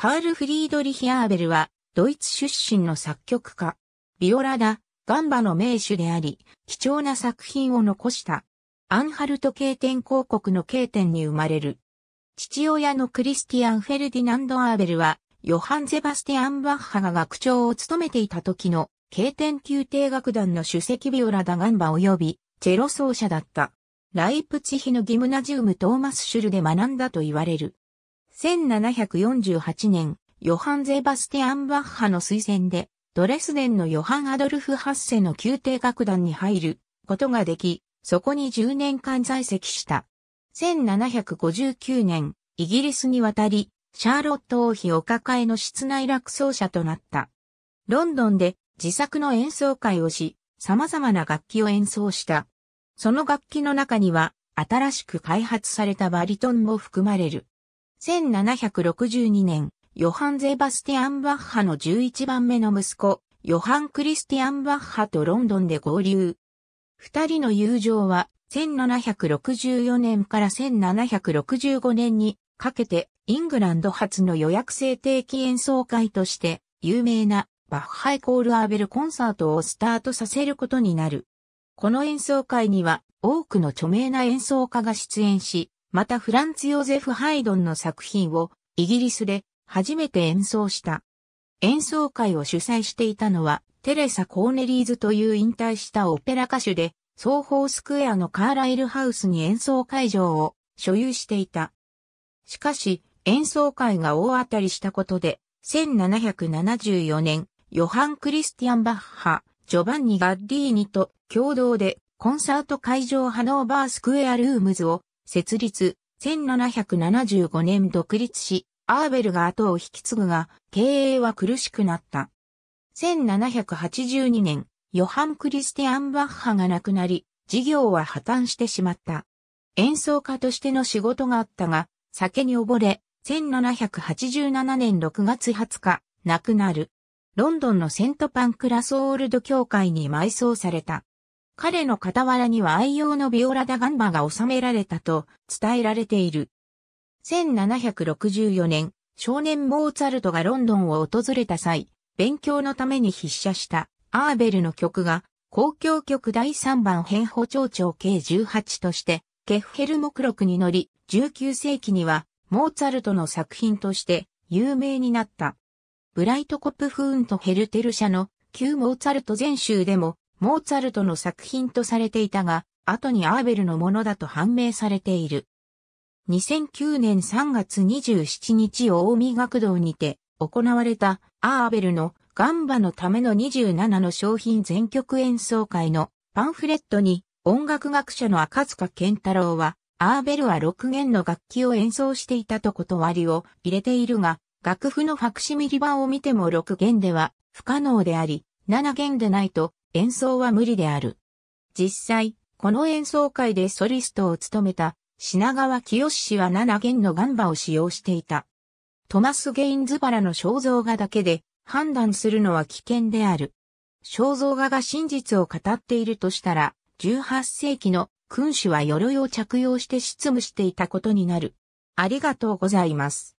カール・フリードリヒ・アーベルは、ドイツ出身の作曲家。ビオラダ、ガンバの名手であり、貴重な作品を残した。アンハルト経典公国の経典に生まれる。父親のクリスティアン・フェルディナンド・アーベルは、ヨハン・ゼバスティアン・バッハが学長を務めていた時の、経典宮廷楽団の主席ビオラダ・ガンバ及び、チェロ奏者だった。ライプチヒのギムナジウムトーマス・シュルで学んだと言われる。1748年、ヨハン・ゼバスティアン・バッハの推薦で、ドレスデンのヨハン・アドルフ・ハッセの宮廷楽団に入ることができ、そこに10年間在籍した。1759年、イギリスに渡り、シャーロット王妃お抱えの室内楽奏者となった。ロンドンで自作の演奏会をし、様々な楽器を演奏した。その楽器の中には、新しく開発されたバリトンも含まれる。1762年、ヨハン・ゼバスティアン・バッハの11番目の息子、ヨハン・クリスティアン・バッハとロンドンで合流。二人の友情は、1764年から1765年にかけて、イングランド初の予約制定期演奏会として、有名なバッハイコール・アーベルコンサートをスタートさせることになる。この演奏会には、多くの著名な演奏家が出演し、またフランツ・ヨゼフ・ハイドンの作品をイギリスで初めて演奏した。演奏会を主催していたのはテレサ・コーネリーズという引退したオペラ歌手で、双方スクエアのカーライルハウスに演奏会場を所有していた。しかし、演奏会が大当たりしたことで、1774年、ヨハン・クリスティアン・バッハ、ジョバンニ・ガッリーニと共同でコンサート会場ハノーバースクエアルームズを設立、1775年独立し、アーベルが後を引き継ぐが、経営は苦しくなった。1782年、ヨハン・クリスティアン・バッハが亡くなり、事業は破綻してしまった。演奏家としての仕事があったが、酒に溺れ、1787年6月20日、亡くなる。ロンドンのセントパンクラスオールド教会に埋葬された。彼の傍らには愛用のビオラダガンバが収められたと伝えられている。1764年、少年モーツァルトがロンドンを訪れた際、勉強のために筆写したアーベルの曲が公共曲第3番変歩長長計18としてケフヘル目録に乗り、19世紀にはモーツァルトの作品として有名になった。ブライトコップフーンとヘルテル社の旧モーツァルト全集でもモーツァルトの作品とされていたが、後にアーベルのものだと判明されている。2009年3月27日大見学堂にて行われたアーベルのガンバのための27の商品全曲演奏会のパンフレットに音楽学者の赤塚健太郎はアーベルは6弦の楽器を演奏していたと断りを入れているが楽譜のファクシミリ版を見ても6弦では不可能であり7弦でないと演奏は無理である。実際、この演奏会でソリストを務めた品川清氏は7弦のガンバを使用していた。トマス・ゲインズバラの肖像画だけで判断するのは危険である。肖像画が真実を語っているとしたら、18世紀の君主は鎧を着用して執務していたことになる。ありがとうございます。